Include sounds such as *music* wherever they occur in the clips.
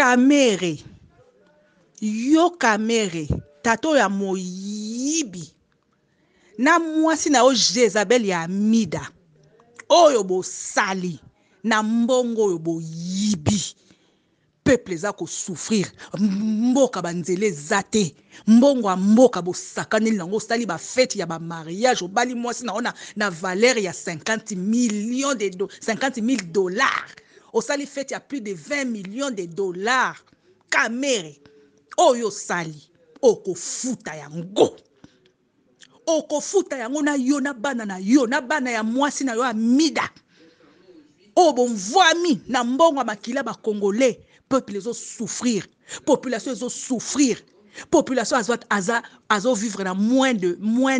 kamere yo kamere tata oyo ya moyibi na mwasi na yo jezabel ya mida oyo bosali na mbongo oyo boyibi peuple eza kosouffrir mboka banzela eza te mbongo ya mboka bosakaneli nango osali bafete ya bamariage obali mwasi na yo na, na valeur ya 50 million de do, 50 000 dollars il y a plus de 20 millions de dollars kamere oh, sali, oh, ko okofuta yango okofuta oh, yango na yo na bana na yo na bana ya mwasi na yo amida bon voami na mbongo makila makila congolais, peuple souffrir, population souffrir, population azovivre azo na moins d'un moins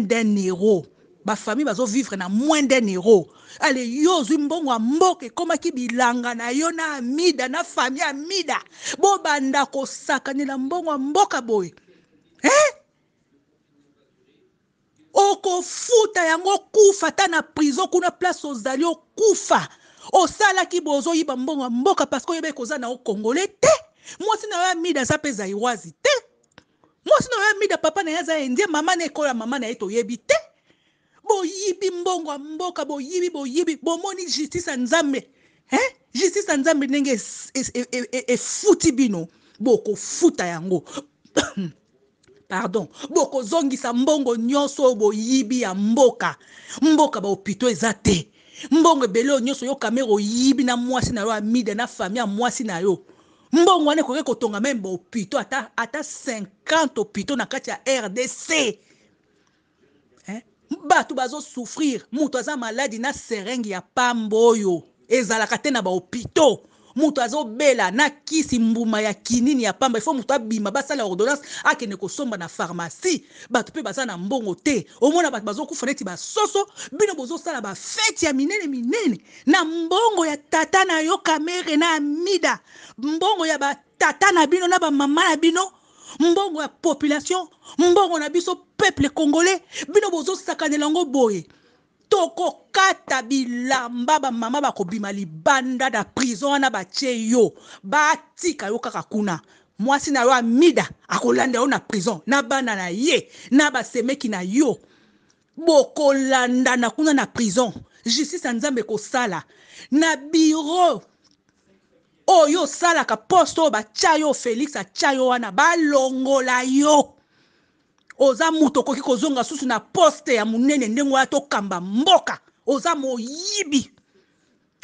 euro bafamille bazovivre na moins d'un euro ale yo ozwi mbongo ya mboka ekómaki bilanga na yo na amida na famille amida bobanda kosakanela mbongo ya mboka boye eh? okofuta yango kufa ata na prison kuna place ozali okufa osalaki boye ozoyiba mbongo ya mboka parceke oyeba ekoza na okongole te mwasi na yo amida aza mpe zairwazi te mwasi na yo amida papa na ye aza indien mama na ekola mama na ye toyebi te boyibi mbongo ya mboka boyibi boyibi bomoni justice ya nzambe eh? justice ya nzambe ndenge efuti e, e, e, bino bokofuta yango *coughs* pardon bokozongisa mbongo nyonso oyo boyibi ya mboka mboka bahopito eza te mbongo ebele oyo nyonso yo kamere oyibi na mwasi na yo ya mide na fami ya mwasi na yo mbongo wana ekoki kotonga meme bahopito ata, ata 50 hopito na kati ya rdc bato bazosouffrir moto aza maladi na serenge ya pamba oyo ezalaka te na bahopitau moto azobela na kisi mbuma ya kinini ya pamba ifo moto abima basala ordonnance akende kosomba na pharmacie bato mpe baza na mbongo te omona bato bazokufa neti basoso bino bozosala bafeti ya minene minene na mbongo ya tata na yo kamere na amida mbongo ya batata na bino na bamama na bino mbongo ya population mbongo na biso peuple congolais bino bozosakanela yango boye tokokata bilamba bamama bakobima libanda na prison wana batie yo batika yo kaka kuna mwasi na yo amida akolanda yo na prison na bana na ye na basemeki na yo bokolandana kuna na prison justice ya nzambe ekosala na biro oyo osalaka poste oyo batya yo félix atya yo wana balongola yo oza moto okoki kozonga susu na poste ya monene ndenge wana tokamba mboka oza moyibi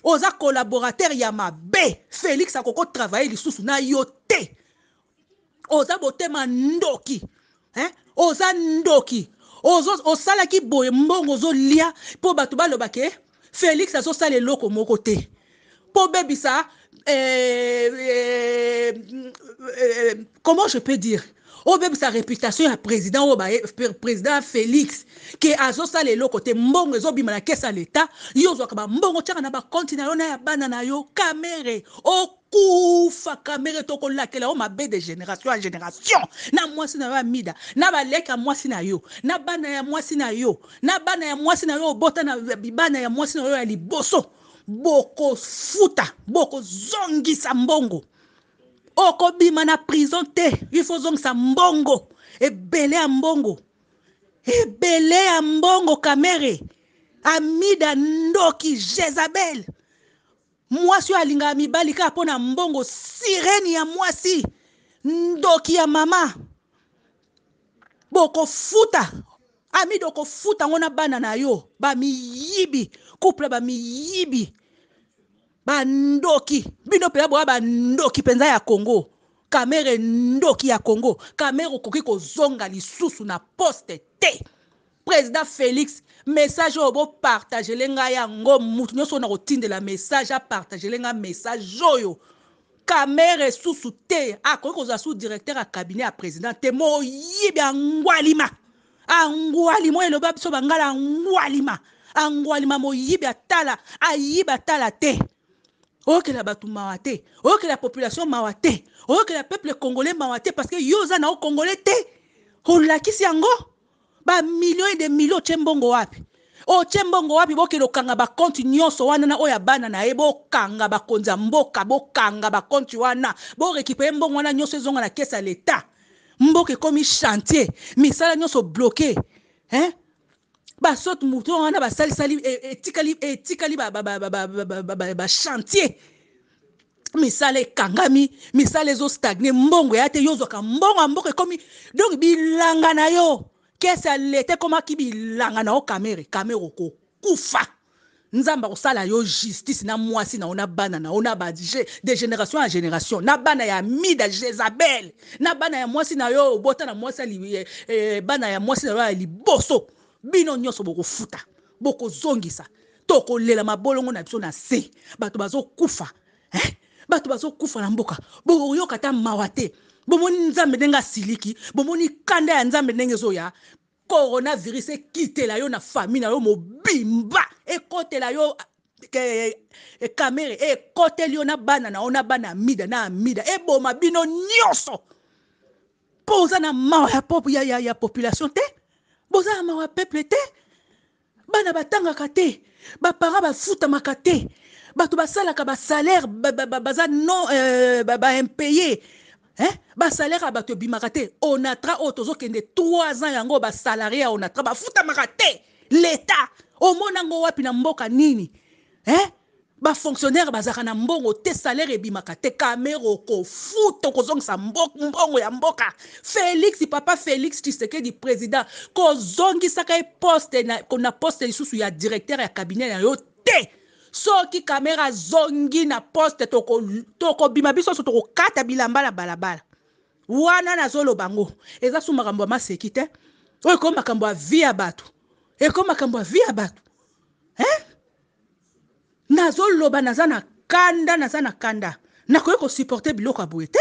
oza collaborateur ya mabe félix akoko travaille lisusu na yo te oza botema ndoki eh? oza ndoki osalaki boye mbongo ozolia mpo bato balobake eh? félix azosala eloko moko te mpo bebisa Euh, euh, euh, comment je peux dire au oh, même sa réputation ya président oyo oh, bah, eh, président félix ke sa eloko te mbongo ezobima na kesa leta yo ozwaka bambongo tiaka na bakonti na yo na ya bana na yo kamere okufa oh, kamere tokolakela yo mabe de génération à génération na moi na mida na ba leka moi na yo na bana ya moi na yo na bana ya moi na yo obota na bibana ya moi na ali bosso. bokofuta bokozongisa mbongo okobima na prison te ifo ozongisa mbongo ebele ya mbongo ebele ya mbongo kamere amida ndoki jezabel mwasi oyo alingaka mibali kaka mpo na mbongo sireni ya mwasi ndoki ya mama bokofuta ami do kofuta yango na bana na yo bamiyibi couple bamiyibi bandoki bino mpenza boya bandoki mpenza ya kongo kamere ndoki ya kongo kamere okoki kozonga lisusu na poste te président félix message oyo bopartagele ngai yango mutu nyonso na kotindela message apartagele ngai message oyo kamere susu te akoki kozala su directeur ya cabinet ya président te moyibi angwalima angwalima oyo eloba biso bangala angwalima angwalima moyibi atala ayibi atala te oyokela bato mawa te oyokela population mawa te oyokela peuple congolais mawa te parce que yo oza na ocongolais te olakisi yango bamilio ede milio otye mbongo wapi otye mbongo wapi bokende okanga bakonti nyonso wana na oyo ya bana na ye bokanga bakonzi ya mboka bokanga bakonti wana borekipere mbongo wana nyonso ezonga na kesi ya leta mboke komi chantier misala nyonso bloke hein? basote moto wana basalisali etikali etikali e, ba, ba ba, ba, misala ekangami misala ezostagne mbongo eya te yozwaka mbongo ya mboka ekomi donc bilanga na yo kese ya leta bi bilanga na yo kamere kamere okokufa nzambe akosala yo justice na mwasi na yo na bana na yo na bage de génération ya génération na bana ya mida jezabel na bana ya mwasi na yo obota na mwasi ali, eh, bana ya mwasi na yo ya liboso bino nyonso bokofuta bokozongisa tokolela mabolongo na biso na se bato bazokufa eh? bato bazokufa na mboka bokoyoka ta mawa te bomoni nzambe ndenge asiliki bomoni kanda ya nzambe ndenge ezoya coronavirus ekitela yo na fami na yo mobimba Et yo kamere yo na bana na on a bana mida na e eh, boma bino nyonso mpo na mawa ya, ya, ya, ya population te boza na mawa peuple te bana Ba basala ka ba salaire ba ba ba baza non euh, Ba basalaire hein? ya on ebimaka te onatra autozo kende 3 ans yango salarié a ya ba futa makate l'état omonango wapi na mboka nini eh? bafonctionnaire bazalaka na mbongo te salaire ebimaka te kamere okofuta okozongisa mbongo ya mboka félix papa félix tshisekedi président kozongisaka ye poste na, na poste lisusu ya directeur ya cabinet na yo te soki kamere azongi na poste tokobima biso nyonso tokokata bilamba na balabala wana nazoloba ngo eza su makambo ya maseki te oyo ekomi makambo ya vi ya bato eko makambo ya vi ya bato eh? nazoloba naza na kanda naza na kanda nakoki kosuporte biloko ya boye te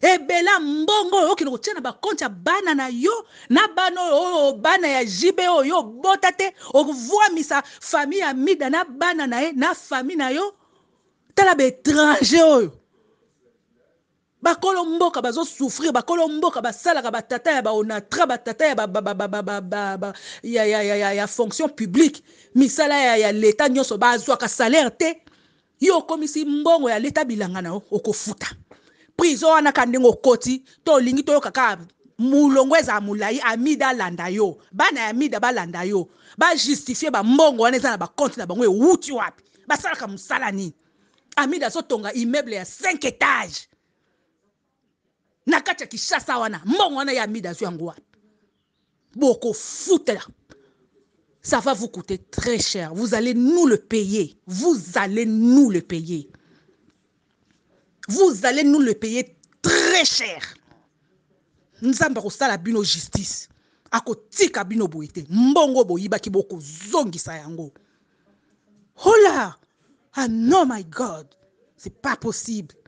ebela mbongo oyo okende kotia na bakonte ya bana na yo na bana oyo bana ya jibe oyo obota te ovwamisa famille ya mida na bana na ye na famille na yo tala baétranger oyo bakolo mboka bazosouffrir bakolo mboka basalaka batata ya baonatra batata ya, ba, ba, ba, ya, ya, ya, ya, ya fonction publique misala ya, ya leta nyonso bazwaka salaire te yo okomisi mbongo ya leta bilanga na ko okofuta prison wana ka ndenge okoti to olingi toyoka kaka molongo ezala molai amida alanda yo bana ya ba balanda yo bajustifie bambongo wana eza na bakonte na bango ewuti wapi basalaka mosala nini amida azotonga immeuble ya 5 étage na kati ya kishasa wana mbongo wana ya mida Boko wapi ça va vous coûter très cher vous allez nous le payer vous allez nous le payer vous allez nous le payer très cher Nous nzambe la bino justice akotika bino boye te mbongo boyibaki zongisa yango hola ah non my god c'est pas possible